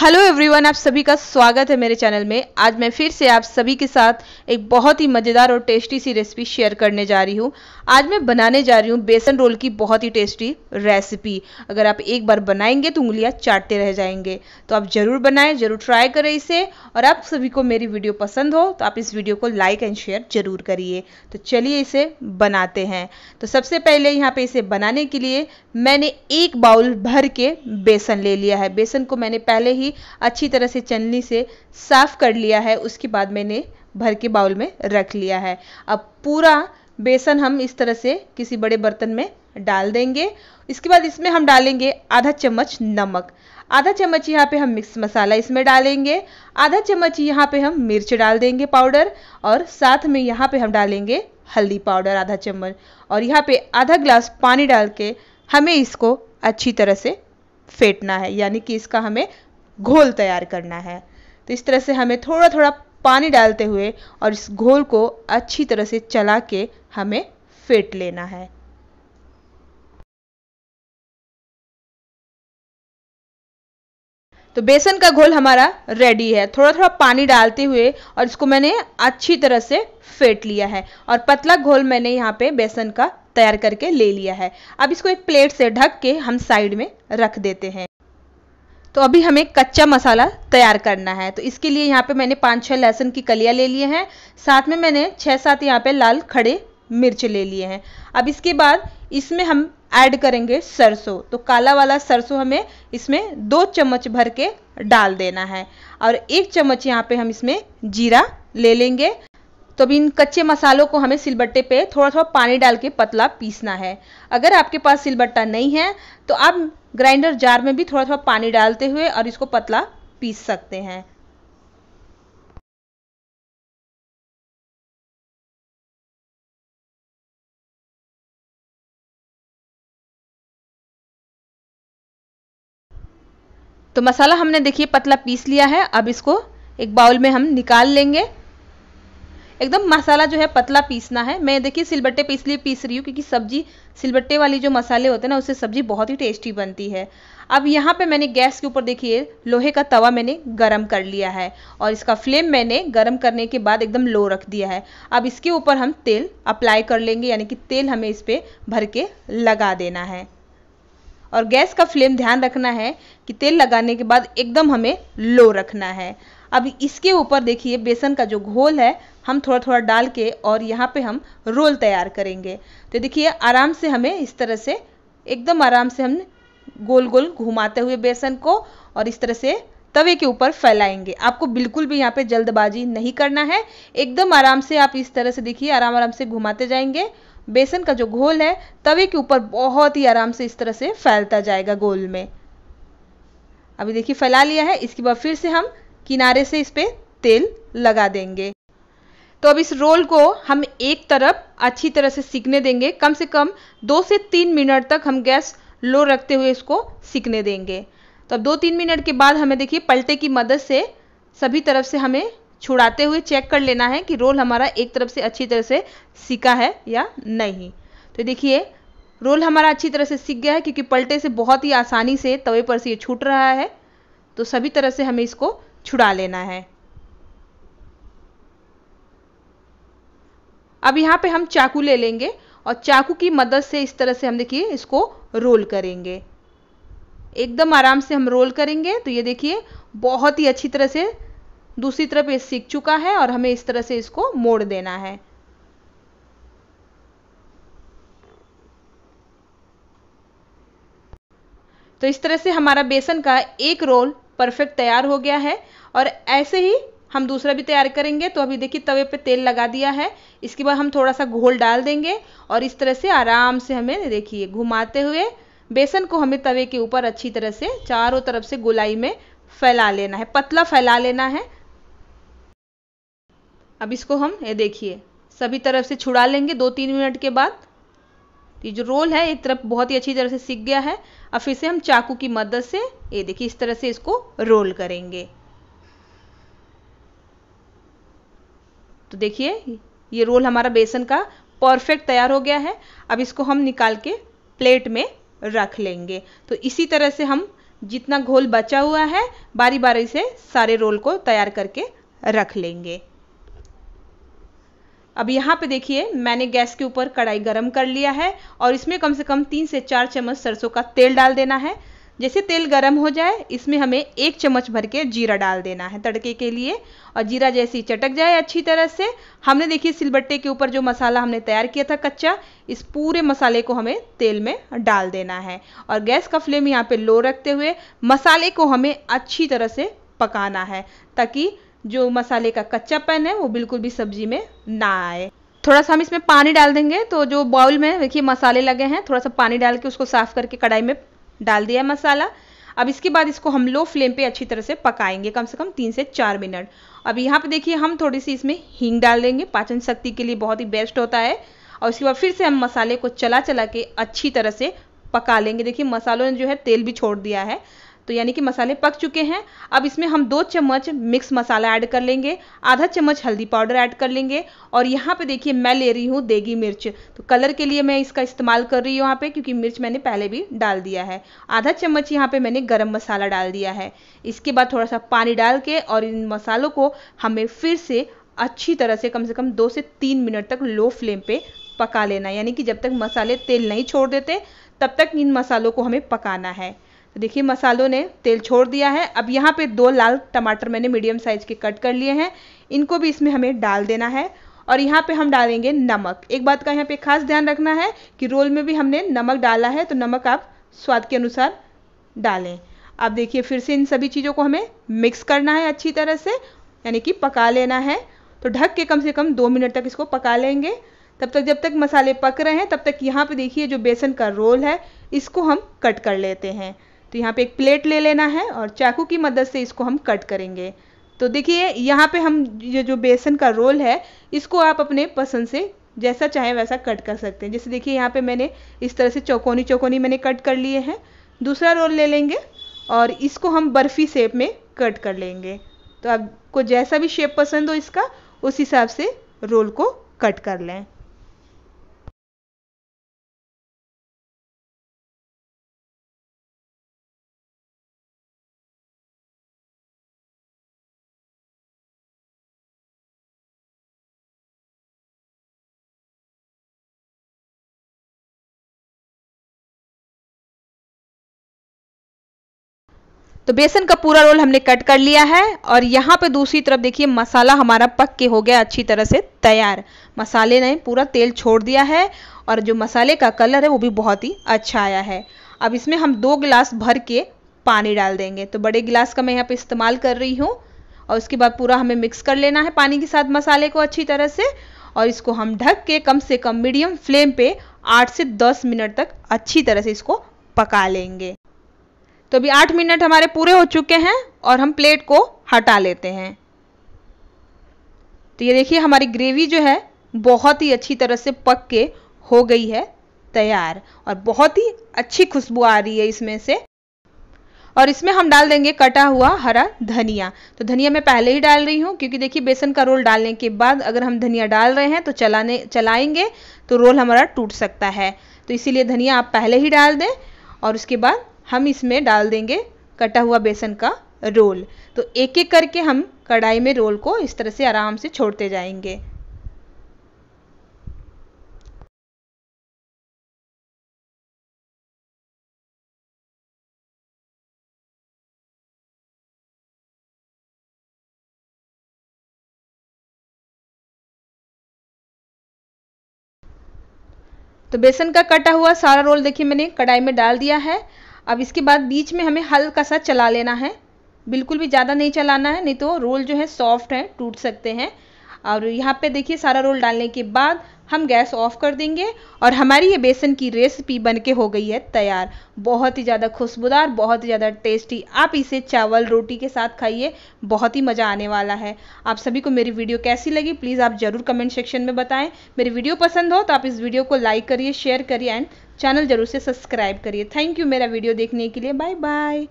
hello everyone आप सभी का स्वागत है मेरे चैनल में आज मैं फिर से आप सभी के साथ एक बहुत ही मज़ेदार और टेस्टी सी रेसिपी शेयर करने जा रही हूँ आज मैं बनाने जा रही हूँ बेसन रोल की बहुत ही टेस्टी रेसिपी अगर आप एक बार बनाएंगे तो उंगलियाँ चाटते रह जाएंगे तो आप ज़रूर बनाएं ज़रूर ट्राई करें इसे और आप सभी को मेरी वीडियो पसंद हो तो आप इस वीडियो को लाइक एंड शेयर ज़रूर करिए तो चलिए इसे बनाते हैं तो सबसे पहले यहाँ पर इसे बनाने के लिए मैंने एक बाउल भर के बेसन ले लिया है बेसन को मैंने पहले ही ही अच्छी तरह से चलनी से साफ़ कर लिया है उसके बाद मैंने भर के बाउल में रख लिया है अब पूरा बेसन हम इस तरह से किसी बड़े बर्तन में डाल देंगे इसके बाद इसमें हम डालेंगे आधा चम्मच नमक आधा चम्मच यहाँ पे हम मिक्स मसाला इसमें डालेंगे आधा चम्मच यहाँ पे हम मिर्च डाल देंगे पाउडर और साथ में यहाँ पे हम डालेंगे हल्दी पाउडर आधा चम्मच और यहाँ पे आधा ग्लास पानी डाल के हमें इसको अच्छी तरह से फेंटना है यानी कि इसका हमें घोल तैयार करना है तो इस तरह से हमें थोड़ा थोड़ा पानी डालते हुए और इस घोल को अच्छी तरह से चला के हमें फेंट लेना है तो बेसन का घोल हमारा रेडी है थोड़ा थोड़ा पानी डालते हुए और इसको मैंने अच्छी तरह से फेंट लिया है और पतला घोल मैंने यहाँ पे बेसन का तैयार करके ले लिया है अब इसको एक प्लेट से ढक के हम साइड में रख देते हैं तो अभी हमें कच्चा मसाला तैयार करना है तो इसके लिए यहाँ पे मैंने पाँच छः लहसुन की कलियाँ ले लिए हैं साथ में मैंने छः सात यहाँ पे लाल खड़े मिर्च ले लिए हैं अब इसके बाद इसमें हम ऐड करेंगे सरसों तो काला वाला सरसों हमें इसमें दो चम्मच भर के डाल देना है और एक चम्मच यहाँ पे हम इसमें जीरा ले लेंगे तो अभी इन कच्चे मसालों को हमें सिलबट्टे पे थोड़ा थोड़ा पानी डाल के पतला पीसना है अगर आपके पास सिलबट्टा नहीं है तो आप ग्राइंडर जार में भी थोड़ा थोड़ा पानी डालते हुए और इसको पतला पीस सकते हैं तो मसाला हमने देखिए पतला पीस लिया है अब इसको एक बाउल में हम निकाल लेंगे एकदम मसाला जो है पतला पीसना है मैं देखिए सिलबट्टे पे इसलिए पीस रही हूँ क्योंकि सब्जी सिलबट्टे वाली जो मसाले होते हैं ना उससे सब्जी बहुत ही टेस्टी बनती है अब यहाँ पे मैंने गैस के ऊपर देखिए लोहे का तवा मैंने गरम कर लिया है और इसका फ्लेम मैंने गरम करने के बाद एकदम लो रख दिया है अब इसके ऊपर हम तेल अप्लाई कर लेंगे यानी कि तेल हमें इस पर भर के लगा देना है और गैस का फ्लेम ध्यान रखना है कि तेल लगाने के बाद एकदम हमें लो रखना है अब इसके ऊपर देखिए बेसन का जो घोल है हम थोड़ा थोड़ा डाल के और यहाँ पे हम रोल तैयार करेंगे तो देखिए आराम से हमें इस तरह से एकदम आराम से हम गोल गोल घुमाते हुए बेसन को और इस तरह से तवे के ऊपर फैलाएंगे आपको बिल्कुल भी यहाँ पे जल्दबाजी नहीं करना है एकदम आराम से आप इस तरह से देखिए आराम आराम से घुमाते जाएंगे बेसन का जो घोल है तवे के ऊपर बहुत ही आराम से इस तरह से फैलता जाएगा गोल में अभी देखिए फैला लिया है इसके बाद फिर से हम किनारे से इस पर तेल लगा देंगे तो अब इस रोल को हम एक तरफ अच्छी तरह से सीखने देंगे कम से कम दो से तीन मिनट तक हम गैस लो रखते हुए इसको सीखने देंगे तो अब दो तीन मिनट के बाद हमें देखिए पलटे की मदद से सभी तरफ से हमें छुड़ाते हुए चेक कर लेना है कि रोल हमारा एक तरफ से अच्छी तरह से सीखा है या नहीं तो देखिए रोल हमारा अच्छी तरह से सीख गया है क्योंकि पलटे से बहुत ही आसानी से तवे पर से ये छूट रहा है तो सभी तरह से हमें इसको छुड़ा लेना है अब यहाँ पे हम चाकू ले लेंगे और चाकू की मदद से इस तरह से हम देखिए इसको रोल करेंगे एकदम आराम से हम रोल करेंगे तो ये देखिए बहुत ही अच्छी तरह से दूसरी तरफ ये सीख चुका है और हमें इस तरह से इसको मोड़ देना है तो इस तरह से हमारा बेसन का एक रोल परफेक्ट तैयार हो गया है और ऐसे ही हम दूसरा भी तैयार करेंगे तो अभी देखिए तवे पे तेल लगा दिया है इसके बाद हम थोड़ा सा घोल डाल देंगे और इस तरह से आराम से हमें देखिए घुमाते हुए बेसन को हमें तवे के ऊपर अच्छी तरह से चारों तरफ से गोलाई में फैला लेना है पतला फैला लेना है अब इसको हम ये देखिए सभी तरफ से छुड़ा लेंगे दो तीन मिनट के बाद कि जो रोल है एक तरफ बहुत ही अच्छी तरह से सीख गया है अब फिर से हम चाकू की मदद से ये देखिए इस तरह से इसको रोल करेंगे तो देखिए ये रोल हमारा बेसन का परफेक्ट तैयार हो गया है अब इसको हम निकाल के प्लेट में रख लेंगे तो इसी तरह से हम जितना घोल बचा हुआ है बारी बारी से सारे रोल को तैयार करके रख लेंगे अब यहाँ पे देखिए मैंने गैस के ऊपर कढ़ाई गर्म कर लिया है और इसमें कम से कम तीन से चार चम्मच सरसों का तेल डाल देना है जैसे तेल गर्म हो जाए इसमें हमें एक चम्मच भर के जीरा डाल देना है तड़के के लिए और जीरा जैसे ही चटक जाए अच्छी तरह से हमने देखिए सिलबट्टे के ऊपर जो मसाला हमने तैयार किया था कच्चा इस पूरे मसाले को हमें तेल में डाल देना है और गैस का फ्लेम यहाँ पे लो रखते हुए मसाले को हमें अच्छी तरह से पकाना है ताकि जो मसाले का कच्चापन है वो बिल्कुल भी सब्जी में ना आए थोड़ा सा हम इसमें पानी डाल देंगे तो जो बाउल में देखिए मसाले लगे हैं थोड़ा सा पानी डाल के उसको साफ़ करके कढ़ाई में डाल दिया है मसाला अब इसके बाद इसको हम लो फ्लेम पे अच्छी तरह से पकाएंगे कम से कम तीन से चार मिनट अब यहाँ पे देखिए हम थोड़ी सी इसमें हींग डाल देंगे पाचन शक्ति के लिए बहुत ही बेस्ट होता है और उसके बाद फिर से हम मसाले को चला चला के अच्छी तरह से पका लेंगे देखिए मसालों ने जो है तेल भी छोड़ दिया है तो यानी कि मसाले पक चुके हैं अब इसमें हम दो चम्मच मिक्स मसाला ऐड कर लेंगे आधा चम्मच हल्दी पाउडर ऐड कर लेंगे और यहाँ पे देखिए मैं ले रही हूँ देगी मिर्च तो कलर के लिए मैं इसका इस्तेमाल कर रही हूँ यहाँ पे क्योंकि मिर्च मैंने पहले भी डाल दिया है आधा चम्मच यहाँ पे मैंने गर्म मसाला डाल दिया है इसके बाद थोड़ा सा पानी डाल के और इन मसालों को हमें फिर से अच्छी तरह से कम से कम दो से तीन मिनट तक लो फ्लेम पे पका लेना यानी कि जब तक मसाले तेल नहीं छोड़ देते तब तक इन मसालों को हमें पकाना है देखिए मसालों ने तेल छोड़ दिया है अब यहाँ पे दो लाल टमाटर मैंने मीडियम साइज के कट कर लिए हैं इनको भी इसमें हमें डाल देना है और यहाँ पे हम डालेंगे नमक एक बात का यहाँ पे खास ध्यान रखना है कि रोल में भी हमने नमक डाला है तो नमक आप स्वाद के अनुसार डालें अब देखिए फिर से इन सभी चीज़ों को हमें मिक्स करना है अच्छी तरह से यानी कि पका लेना है तो ढक के कम से कम दो मिनट तक इसको पका लेंगे तब तक जब तक मसाले पक रहे हैं तब तक यहाँ पे देखिए जो बेसन का रोल है इसको हम कट कर लेते हैं तो यहाँ पे एक प्लेट ले लेना है और चाकू की मदद से इसको हम कट करेंगे तो देखिए यहाँ पे हम ये जो बेसन का रोल है इसको आप अपने पसंद से जैसा चाहे वैसा कट कर सकते हैं जैसे देखिए यहाँ पे मैंने इस तरह से चौकोनी चौकोनी मैंने कट कर लिए हैं दूसरा रोल ले लेंगे और इसको हम बर्फ़ी शेप में कट कर लेंगे तो आपको जैसा भी शेप पसंद हो इसका उस हिसाब से रोल को कट कर लें तो बेसन का पूरा रोल हमने कट कर लिया है और यहाँ पे दूसरी तरफ देखिए मसाला हमारा पक के हो गया अच्छी तरह से तैयार मसाले ने पूरा तेल छोड़ दिया है और जो मसाले का कलर है वो भी बहुत ही अच्छा आया है अब इसमें हम दो गिलास भर के पानी डाल देंगे तो बड़े गिलास का मैं यहाँ पे इस्तेमाल कर रही हूँ और उसके बाद पूरा हमें मिक्स कर लेना है पानी के साथ मसाले को अच्छी तरह से और इसको हम ढक के कम से कम मीडियम फ्लेम पे आठ से दस मिनट तक अच्छी तरह से इसको पका लेंगे तो अभी आठ मिनट हमारे पूरे हो चुके हैं और हम प्लेट को हटा लेते हैं तो ये देखिए हमारी ग्रेवी जो है बहुत ही अच्छी तरह से पक के हो गई है तैयार और बहुत ही अच्छी खुशबू आ रही है इसमें से और इसमें हम डाल देंगे कटा हुआ हरा धनिया तो धनिया मैं पहले ही डाल रही हूँ क्योंकि देखिए बेसन का रोल डालने के बाद अगर हम धनिया डाल रहे हैं तो चलाने चलाएंगे तो रोल हमारा टूट सकता है तो इसीलिए धनिया आप पहले ही डाल दें और उसके बाद हम इसमें डाल देंगे कटा हुआ बेसन का रोल तो एक एक करके हम कढ़ाई में रोल को इस तरह से आराम से छोड़ते जाएंगे तो बेसन का कटा हुआ सारा रोल देखिए मैंने कढ़ाई में डाल दिया है अब इसके बाद बीच में हमें हल्का सा चला लेना है बिल्कुल भी ज़्यादा नहीं चलाना है नहीं तो रोल जो है सॉफ्ट है टूट सकते हैं और यहाँ पे देखिए सारा रोल डालने के बाद हम गैस ऑफ कर देंगे और हमारी ये बेसन की रेसिपी बन के हो गई है तैयार बहुत ही ज़्यादा खुशबूदार बहुत ही ज़्यादा टेस्टी आप इसे चावल रोटी के साथ खाइए बहुत ही मज़ा आने वाला है आप सभी को मेरी वीडियो कैसी लगी प्लीज़ आप ज़रूर कमेंट सेक्शन में बताएं मेरी वीडियो पसंद हो तो आप इस वीडियो को लाइक करिए शेयर करिए एंड चैनल जरूर से सब्सक्राइब करिए थैंक यू मेरा वीडियो देखने के लिए बाय बाय